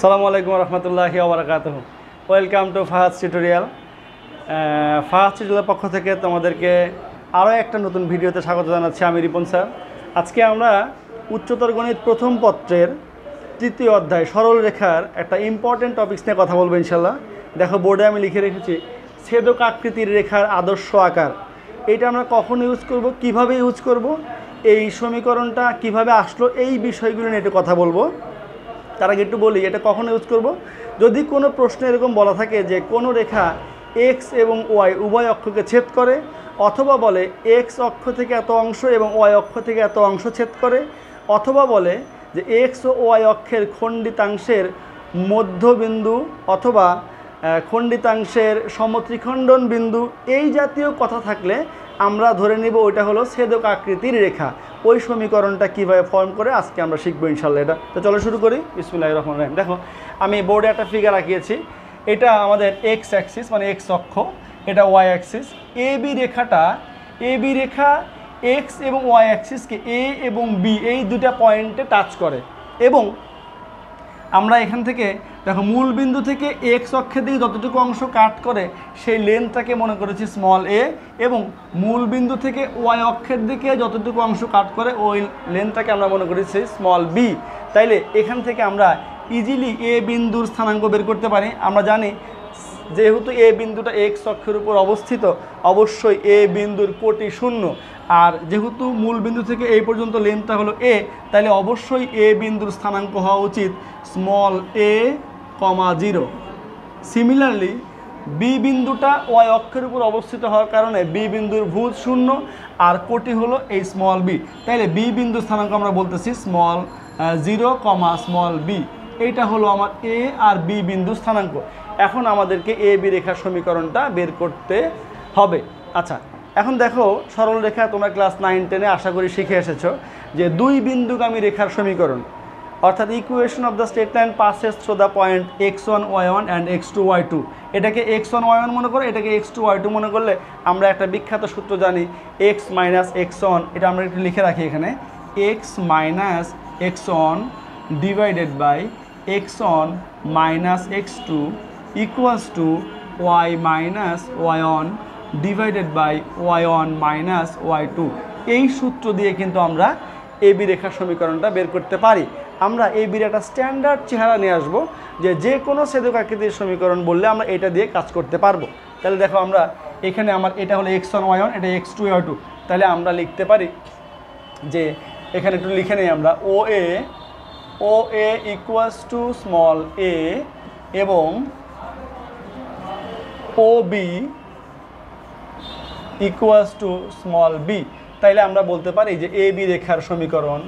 সালামু আলাইকুম রহমতুল্লাহি আবরাকাত welcome to Fahad tutorial Fahad tutorial পক্ষ থেকে তোমাদেরকে আরও একটা নতুন ভিডিওতে স্বাগত জানাচ্ছি আমি রিপন স্যার আজকে আমরা উচ্চতর গণিত প্রথম পত্রের তৃতীয় অধ্যায় সরল রেখার একটা ইম্পর্টেন্ট টপিক্স নিয়ে কথা বলবো ইনশাল্লাহ দেখো বোর্ডে আমি লিখে রেখেছি ছেদক আকৃতির রেখার আদর্শ আকার এটা আমরা কখন ইউজ করব কিভাবে ইউজ করব এই সমীকরণটা কিভাবে আসলো এই বিষয়গুলো নিয়ে একটু কথা বলবো তার আগে একটু বলি এটা কখন ইউজ করব যদি কোনো প্রশ্নে এরকম বলা থাকে যে কোনো রেখা এক্স এবং ওয়াই উভয় অক্ষকে ছেদ করে অথবা বলে এক্স অক্ষ থেকে এত অংশ এবং ওয়াই অক্ষ থেকে এত অংশ ছেদ করে অথবা বলে যে এক্স ও ওয়াই অক্ষের খণ্ডিতাংশের মধ্যবিন্দু অথবা খণ্ডিতাংশের সমত্রিখণ্ডন বিন্দু এই জাতীয় কথা থাকলে আমরা ধরে নিব ওইটা হলো ছেদক আকৃতির রেখা ওই সমীকরণটা কীভাবে ফর্ম করে আজকে আমরা শিখবো ইনশাল্লাহ এটা তো চলো শুরু করি বিসমুল্লাহ রহমান রহিম দেখো আমি বোর্ডে একটা ফিগার রাখিয়েছি এটা আমাদের এক্স অ্যাক্সিস মানে এক্স অক্ষ এটা ওয়াই অ্যাক্সিস এ বি রেখাটা এ বি রেখা এক্স এবং ওয়াই অ্যাক্সিসকে এ এবং বি এই দুটা পয়েন্টে টাচ করে এবং আমরা এখান থেকে দেখো মূল বিন্দু থেকে এক্স অক্ষের দিকে যতটুকু অংশ কাট করে সেই লেনটাকে মনে করেছি স্মল এ এবং মূল বিন্দু থেকে ওয়াই অক্ষের দিকে যতটুকু অংশ কাট করে ওই লেনটাকে আমরা মনে করেছি স্মল বি তাইলে এখান থেকে আমরা ইজিলি এ বিন্দুর স্থানাঙ্ক বের করতে পারি আমরা জানি যেহেতু এ বিন্দুটা এক্স অক্ষের উপর অবস্থিত অবশ্যই এ বিন্দুর কোটি শূন্য আর যেহেতু মূল বিন্দু থেকে এই পর্যন্ত লেনটা হলো এ তাহলে অবশ্যই এ বিন্দুর স্থানাঙ্ক হওয়া উচিত small a comma zero similarly b বিন্দুটা ওয়াই অক্ষের উপর অবস্থিত হওয়ার কারণে বি বিন্দুর ভূত শূন্য আর কোটি হলো এই স্মল বি তাইলে বি বিন্দু স্থানাঙ্ক আমরা বলতেছি small zero comma small b এইটা হলো আমার এ আর বি বিন্দু স্থানাঙ্ক এখন আমাদেরকে এ বি রেখার সমীকরণটা বের করতে হবে আচ্ছা এখন দেখো সরল রেখা তোমরা ক্লাস নাইন টেনে আশা করি শিখে এসেছো যে দুই বিন্দুগামী রেখার সমীকরণ অর্থাৎ equation of the straight line passes through the point x one y one and x two y two এটাকে এক্স ওয়ান ওয়াই ওয়ান মনে করো এটাকে এক্স টু ওয়াই টু মনে করলে আমরা একটা বিখ্যাত সূত্র জানি এক্স মাইনাস এক্স ওয়ান এটা আমরা একটু লিখে রাখি এখানে x minus x one divided by x one minus x two equals to y minus y1 divided by y1 minus y2 এই সূত্র দিয়ে কিন্তু আমরা এবি রেখার সমীকরণটা বের করতে পারি আমরা এই বির একটা স্ট্যান্ডার্ড চেহারা নিয়ে আসবো যে যে কোনো সেদক আকৃতির সমীকরণ বললে আমরা এটা দিয়ে কাজ করতে পারবো তাহলে দেখো আমরা এখানে আমার এটা হলো এক্স ওয়ান ওয়ান এটা এক্স টু ওয়াই টু তাহলে আমরা লিখতে পারি যে এখানে একটু লিখে নিই আমরা O A O A equals to small a এবং OB equals to small b তাইলে আমরা বলতে পারি যে এ বি রেখার সমীকরণ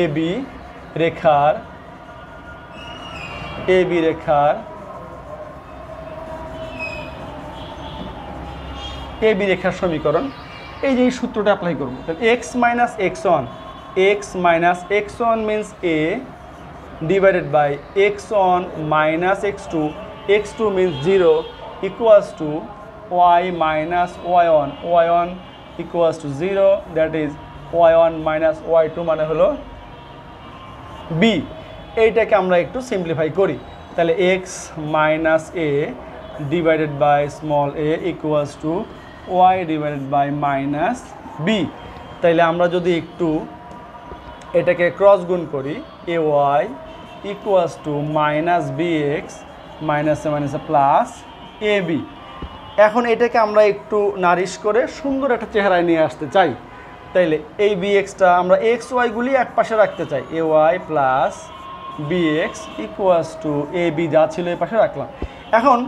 এ বি রেখার এ বি রেখার এ বি রেখার সমীকরণ এই যে এই সূত্রটা অ্যাপ্লাই করবো x minus x one x minus x one means a divided by x one minus x two x two means zero equals to y minus y1 y1 equals to 0 that is y1 minus y2 মানে হলো b এইটাকে আমরা একটু simplify করি তাহলে x minus a divided by small a equals to y divided by minus b তাহলে আমরা যদি একটু এটাকে ক্রস গুণ করি a y equals to minus b x মাইনাসে মাইনাসে প্লাস এ বি এখন এটাকে আমরা একটু নারিশ করে সুন্দর একটা চেহারায় নিয়ে আসতে চাই তাইলে এই এক্সটা আমরা এক্স ওয়াইগুলি এক পাশে রাখতে চাই a y plus b x equals to a b যা ছিল এ পাশে রাখলাম এখন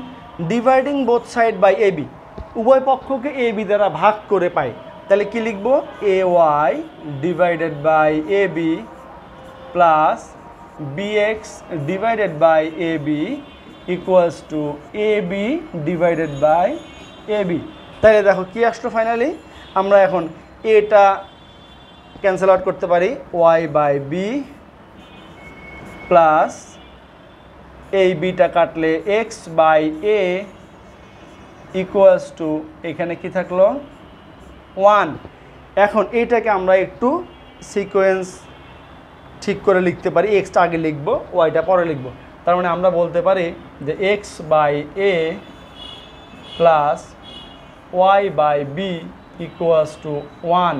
dividing both side by a b উভয় পক্ষকে এ বি দ্বারা ভাগ করে পাই তাহলে কি লিখব a y divided by a b plus b x divided by a b equals to a b divided by a b তাহলে দেখো কি আসলো ফাইনালি আমরা এখন এটা ক্যান্সেল আউট করতে পারি ওয়াই বাই বি প্লাস এই বিটা কাটলে x by a equals to এখানে কি থাকলো ওয়ান এখন এইটাকে আমরা একটু সিকোয়েন্স ঠিক করে লিখতে পারি এক্সটা আগে লিখবো ওয়াইটা পরে লিখবো তার মানে আমরা বলতে পারি যে x by a plus y by b equals to one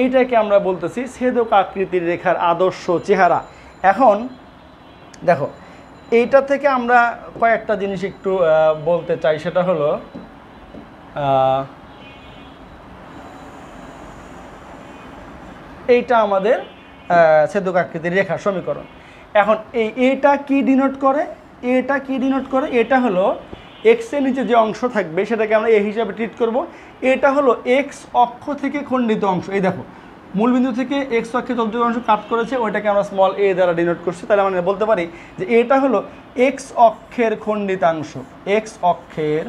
এইটাকে আমরা বলতেছি সেদক আকৃতির রেখার আদর্শ চেহারা এখন দেখো এইটা থেকে আমরা কয়েকটা জিনিস একটু বলতে চাই সেটা হলো এইটা আমাদের সেদক আকৃতির রেখা সমীকরণ এখন এই এটা কি ডিনোট করে এটা কি ডিনোট করে এটা হলো এক্সের নিচে যে অংশ থাকবে সেটাকে আমরা এ হিসাবে ট্রিট করব এটা হলো এক্স অক্ষ থেকে খণ্ডিত অংশ এই দেখো মূলবিন্দু থেকে এক্স অক্ষে চৌদ্দ অংশ কাট করেছে ওইটাকে আমরা স্মল এ দ্বারা ডিনোট করছি তাহলে আমরা বলতে পারি যে এটা হলো এক্স অক্ষের খণ্ডিতাংশ এক্স অক্ষের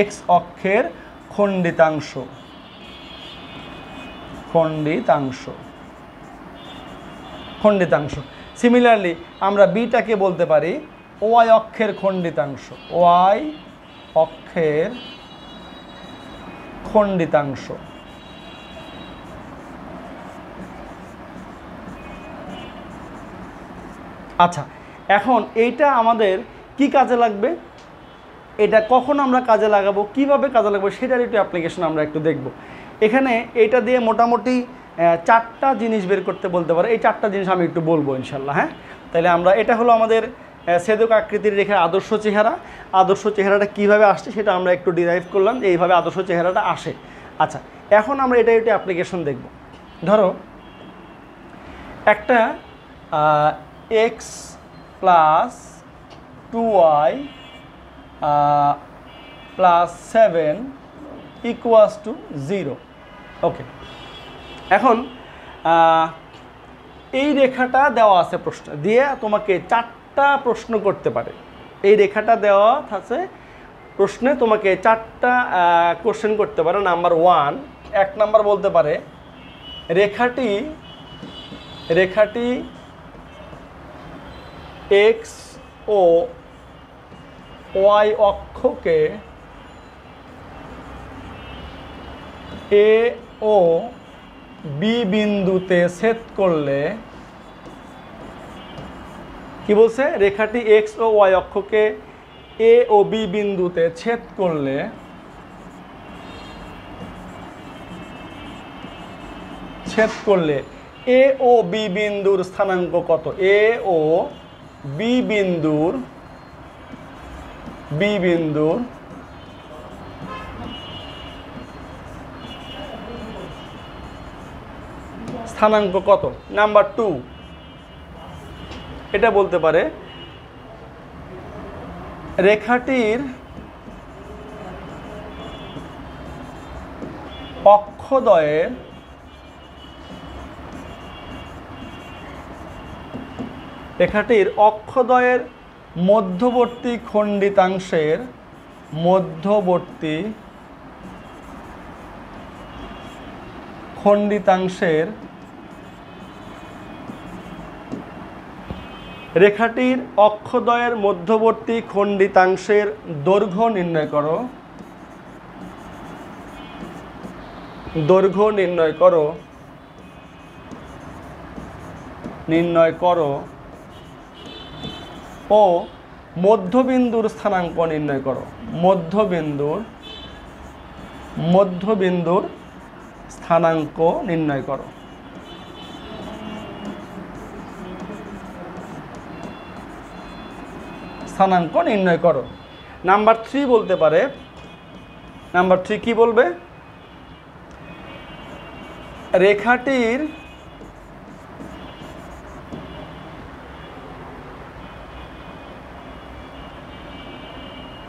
এক্স অক্ষের খণ্ডিতাংশ খণ্ডিতাংশ খণ্ডিতাংশ সিমিলারলি আমরা বিটাকে বলতে পারি ওয়াই অক্ষের খণ্ডিতাংশ ওয়াই অক্ষের খণ্ডিতাংশ আচ্ছা এখন এইটা আমাদের কি কাজে লাগবে এটা কখন আমরা কাজে লাগাবো কিভাবে কাজে লাগবো সেটার একটু অ্যাপ্লিকেশন আমরা একটু দেখব এখানে এটা দিয়ে মোটামুটি চারটা জিনিস বের করতে বলতে পারো এই চারটা জিনিস আমি একটু বলবো ইনশাল্লাহ হ্যাঁ তাহলে আমরা এটা হলো আমাদের সেদক আকৃতির রেখে আদর্শ চেহারা আদর্শ চেহারাটা কিভাবে আসছে সেটা আমরা একটু ডিরাইভ করলাম যে এইভাবে আদর্শ চেহারাটা আসে আচ্ছা এখন আমরা এটা একটু অ্যাপ্লিকেশন দেখব ধরো একটা x plus two y plus seven equals to zero okay এখন এই রেখাটা দেওয়া আছে প্রশ্ন দিয়ে তোমাকে চারটা প্রশ্ন করতে পারে এই রেখাটা দেওয়া আছে প্রশ্নে তোমাকে চারটা কোশ্চেন করতে পারে নাম্বার ওয়ান এক নাম্বার বলতে পারে রেখাটি রেখাটি এক্স ও ওয়াই অক্ষকে এ ও বি বিন্দুতে ছেদ করলে কি বলছে রেখাটি এক্স ও ওয়াই অক্ষকে এ ও বি বিন্দুতে ছেদ করলে ছেদ করলে এ ও বি বিন্দুর স্থানাঙ্ক কত এ ও বি বিন্দুর বি বিন্দুর স্থানাঙ্ক কত নাম্বার টু এটা বলতে পারে রেখাটির অক্ষদয়ের রেখাটির অক্ষদয়ের মধ্যবর্তী খণ্ডিতাংশের মধ্যবর্তী খণ্ডিতাংশের রেখাটির অক্ষদয়ের মধ্যবর্তী খণ্ডিতাংশের দৈর্ঘ্য নির্ণয় করো দৈর্ঘ্য নির্ণয় করো নির্ণয় করো ও মধ্যবিন্দুর স্থানাঙ্ক নির্ণয় করো মধ্যবিন্দুর মধ্যবিন্দুর স্থানাঙ্ক নির্ণয় করো স্থানাঙ্ক নির্ণয় করো নাম্বার থ্রি বলতে পারে নাম্বার থ্রি কী বলবে রেখাটির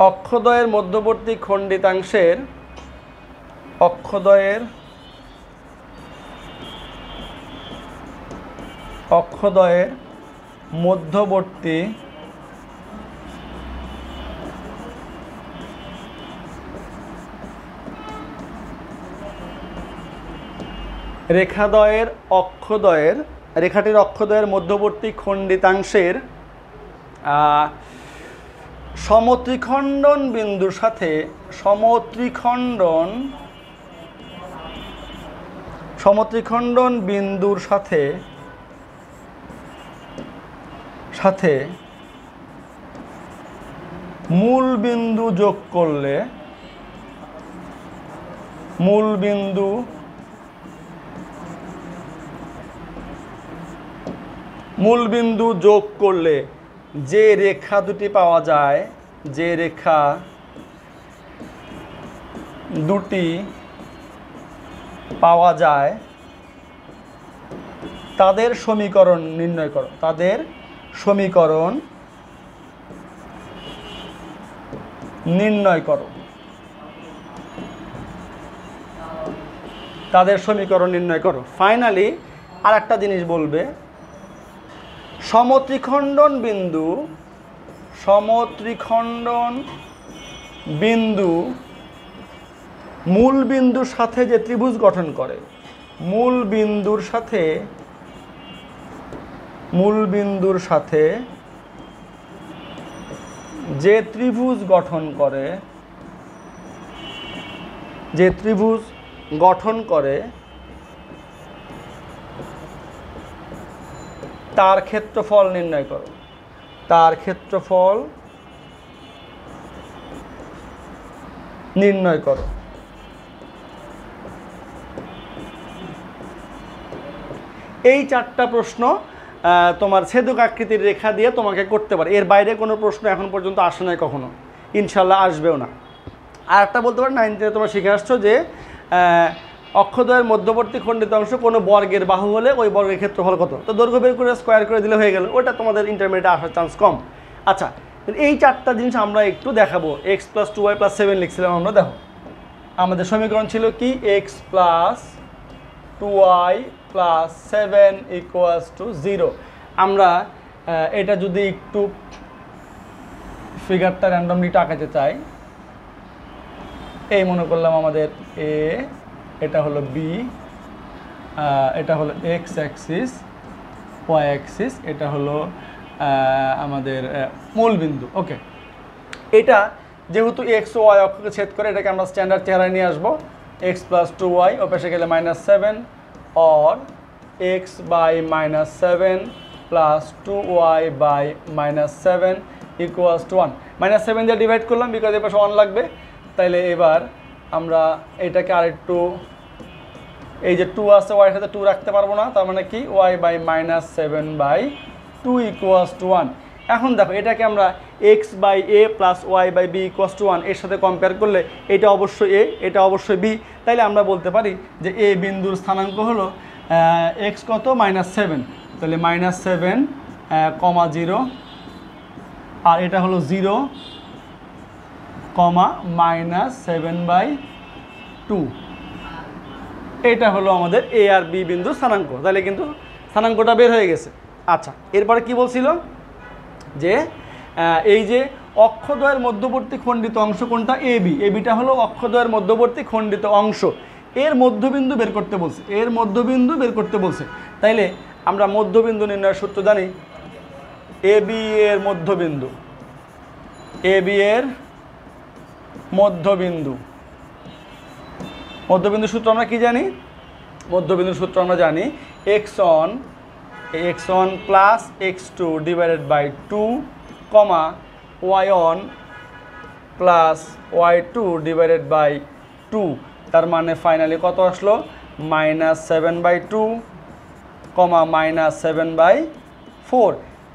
অক্ষদয়ের মধ্যবর্তী খণ্ডিতাংশের অক্ষদয়ের অক্ষদয়ের মধ্যবর্তী রেখাদয়ের অক্ষদয়ের রেখাটির অক্ষদয়ের মধ্যবর্তী খণ্ডিতাংশের সমত্রিখণ্ডন বিন্দুর সাথে সমত্রিখণ্ডন সমত্রিখণ্ডন বিন্দুর সাথে সাথে মূল বিন্দু যোগ করলে মূল বিন্দু মূলবিন্দু যোগ করলে যে রেখা দুটি পাওয়া যায় যে রেখা দুটি পাওয়া যায় তাদের সমীকরণ নির্ণয় করো তাদের সমীকরণ নির্ণয় করো তাদের সমীকরণ নির্ণয় করো ফাইনালি আর একটা জিনিস বলবে সমত্রিখণ্ডন বিন্দু সমত্রিখণ্ডন বিন্দু মূল বিন্দুর সাথে যে ত্রিভুজ গঠন করে মূল বিন্দুর সাথে মূল বিন্দুর সাথে যে ত্রিভুজ গঠন করে যে ত্রিভুজ গঠন করে তার ক্ষেত্রফল নির্ণয় করো তার ক্ষেত্রফল নির্ণয় করো এই চারটা প্রশ্ন তোমার ছেদক আকৃতির রেখা দিয়ে তোমাকে করতে পারে এর বাইরে কোনো প্রশ্ন এখন পর্যন্ত আসে নাই কখনো ইনশাল্লাহ আসবেও না আর একটা বলতে পারো নাইন থেকে তোমরা শিখে আসছো যে অক্ষদয়ের মধ্যবর্তী খণ্ডিত অংশ কোনো বর্গের বাহু হলে ওই বর্গের ক্ষেত্রফল কত তো দৈর্ঘ্য বের করে স্কোয়ার করে দিলে হয়ে গেল ওটা তোমাদের ইন্টারমিডিয়েটে আসার চান্স কম আচ্ছা এই চারটা জিনিস আমরা একটু দেখাবো x plus two y plus seven লিখছিলাম আমরা দেখো আমাদের সমীকরণ ছিল কি x plus two y plus seven equals to zero আমরা এটা যদি একটু ফিগারটা র্যান্ডমলি টাকাতে চাই এই মনে করলাম আমাদের এ এটা হলো বি এটা হলো এক্স অ্যাক্সিস ওয়াই অ্যাক্সিস এটা হলো আমাদের মূলবিন্দু ওকে এটা যেহেতু এক্স ও ওয়াই অক্ষকে ছেদ করে এটাকে আমরা স্ট্যান্ডার্ড চেহারায় নিয়ে আসবো এক্স প্লাস টু ওয়াই ও পেশে গেলে minus seven or x by minus seven plus two y by minus seven equals to one minus seven দিয়ে ডিভাইড করলাম বিকজ এ পাশে ওয়ান লাগবে তাইলে এবার আমরা এটাকে আর একটু এই যে টু আছে ওয়াই সাথে টু রাখতে পারবো না তার মানে কি y by minus seven by two equals to one এখন দেখো এটাকে আমরা x by a plus y by b equals to one এর সাথে কম্পেয়ার করলে এটা অবশ্যই এ এটা অবশ্যই বি তাইলে আমরা বলতে পারি যে এ বিন্দুর স্থানাঙ্ক হলো এক্স কত মাইনাস সেভেন তাহলে মাইনাস সেভেন কমা জিরো আর এটা হলো zero comma minus seven by two এটা হলো আমাদের এ আর বি বিন্দু স্থানাঙ্ক তাহলে কিন্তু স্থানাঙ্কটা বের হয়ে গেছে আচ্ছা এরপরে কি বলছিল যে এই যে অক্ষদ্বয়ের মধ্যবর্তী খণ্ডিত অংশ কোনটা এ বি এ বিটা হলো অক্ষদ্বয়ের মধ্যবর্তী খণ্ডিত অংশ এর মধ্যবিন্দু বের করতে বলছে এর মধ্যবিন্দু বের করতে বলছে তাইলে আমরা মধ্যবিন্দু নির্ণয়ের সূত্র জানি এ বি এর মধ্যবিন্দু এ বি এর মধ্যবিন্দু মধ্যবিন্দু সূত্র আমরা কি জানি মধ্যবিন্দু সূত্র আমরা জানি x one x one plus x two divided by two comma y one plus y two divided by two তার মানে ফাইনালি কত আসলো minus seven by two comma minus seven by four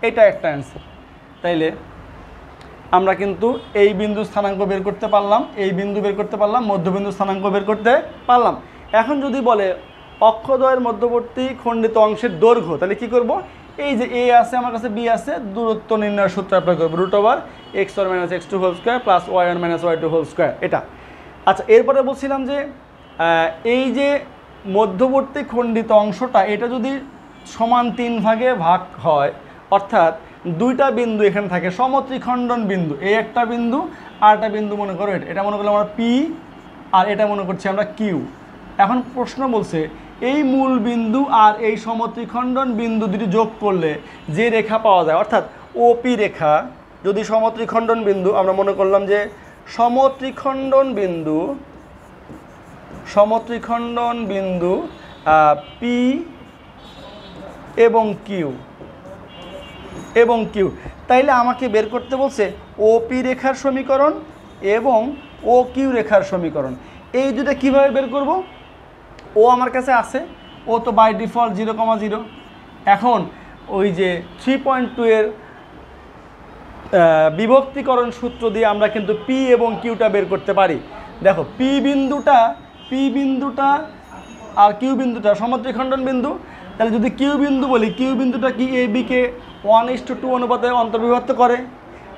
এটা একটা অ্যান্সার তাইলে আমরা কিন্তু এই বিন্দু স্থানাঙ্ক বের করতে পারলাম এই বিন্দু বের করতে পারলাম মধ্যবিন্দু স্থানাঙ্ক বের করতে পারলাম এখন যদি বলে অক্ষদ্বয়ের মধ্যবর্তী খণ্ডিত অংশের দৈর্ঘ্য তাহলে কি করব এই যে এ আছে আমার কাছে বি আছে দূরত্ব নির্ণয়ের সূত্র অ্যাপ্লাই করবো root over x one minus x two whole square plus y one minus y two whole square এটা আচ্ছা এরপরে বলছিলাম যে এই যে মধ্যবর্তী খণ্ডিত অংশটা এটা যদি সমান তিন ভাগে ভাগ হয় অর্থাৎ দুইটা বিন্দু এখানে থাকে সমত্রিখণ্ডন বিন্দু এই একটা বিন্দু আর একটা বিন্দু মনে করো এটা এটা মনে করলাম আমরা পি আর এটা মনে করছি আমরা কিউ এখন প্রশ্ন বলছে এই মূল বিন্দু আর এই সমত্রিখণ্ডন বিন্দু দুটি যোগ করলে যে রেখা পাওয়া যায় অর্থাৎ ওপি রেখা যদি সমত্রিখণ্ডন বিন্দু আমরা মনে করলাম যে সমত্রিখণ্ডন বিন্দু সমত্রিখণ্ডন বিন্দু পি এবং কিউ এবং কিউ তাইলে আমাকে বের করতে বলছে ও পি রেখার সমীকরণ এবং ও কিউ রেখার সমীকরণ এই দুটা কীভাবে বের করব ও আমার কাছে আছে ও তো by default zero comma zero এখন ওই যে থ্রি পয়েন্ট টু এর বিভক্তিকরণ সূত্র দিয়ে আমরা কিন্তু পি এবং কিউটা বের করতে পারি দেখো পি বিন্দুটা পি বিন্দুটা আর কিউ বিন্দুটা সমত্রিখণ্ডন বিন্দু তাহলে যদি কিউ বিন্দু বলি কিউ বিন্দুটা কি এ বিকে ওয়ান ইস টু টু অনুপাতে অন্তর্বিভক্ত করে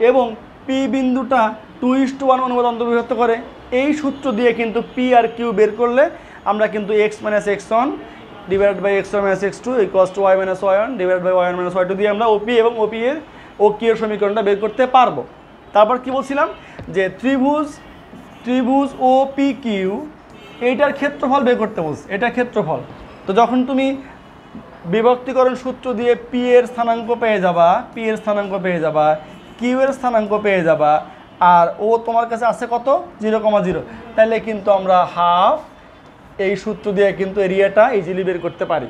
এবং পি বিন্দুটা টু ইস টু ওয়ান অনুপাতে অন্তর্বিভক্ত করে এই সূত্র দিয়ে কিন্তু পি আর কিউ বের করলে আমরা কিন্তু x minus x one divide by x one minus x two equals to y minus y one divide by y one minus y two দিয়ে আমরা ওপি এবং ওপি এর ও কিউ এর সমীকরণটা বের করতে পারবো তারপর কি বলছিলাম যে ত্রিভুজ ত্রিভুজ ও পি কিউ এইটার ক্ষেত্রফল বের করতে বলছে এটা ক্ষেত্রফল তো যখন তুমি বিভক্তিকরণ সূত্র দিয়ে পি এর স্থানাঙ্ক পেয়ে যাবা পি এর স্থানাঙ্ক পেয়ে যাবা কিউ এর স্থানাঙ্ক পেয়ে যাবা আর ও তোমার কাছে আছে কত জিরো কমা জিরো তাহলে কিন্তু আমরা হাফ এই সূত্র দিয়ে কিন্তু এরিয়াটা ইজিলি বের করতে পারি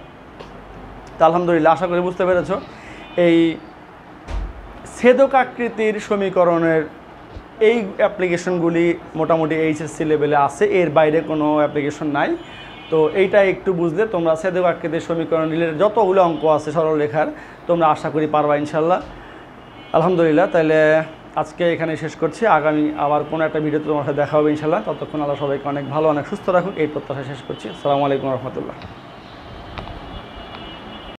তা আলহামদুলিল্লাহ আশা করি বুঝতে পেরেছ এই ছেদক আকৃতির সমীকরণের এই অ্যাপ্লিকেশনগুলি মোটামুটি এইচএসসি লেভেলে আছে এর বাইরে কোনো অ্যাপ্লিকেশন নাই তো এইটা একটু বুঝলে তোমরা সেদে বাক্যদের সমীকরণ রিলেটেড যতগুলো অঙ্ক আছে সরল লেখার তোমরা আশা করি পারবা ইনশাল্লাহ আলহামদুলিল্লাহ তাহলে আজকে এখানে শেষ করছি আগামী আবার কোনো একটা ভিডিও তোমার সাথে দেখা হবে ইনশাল্লাহ ততক্ষণ আল্লাহ সবাইকে অনেক ভালো অনেক সুস্থ রাখুক এই প্রত্যাশা শেষ করছি আসসালামু আলাইকুম রহমতুল্লাহ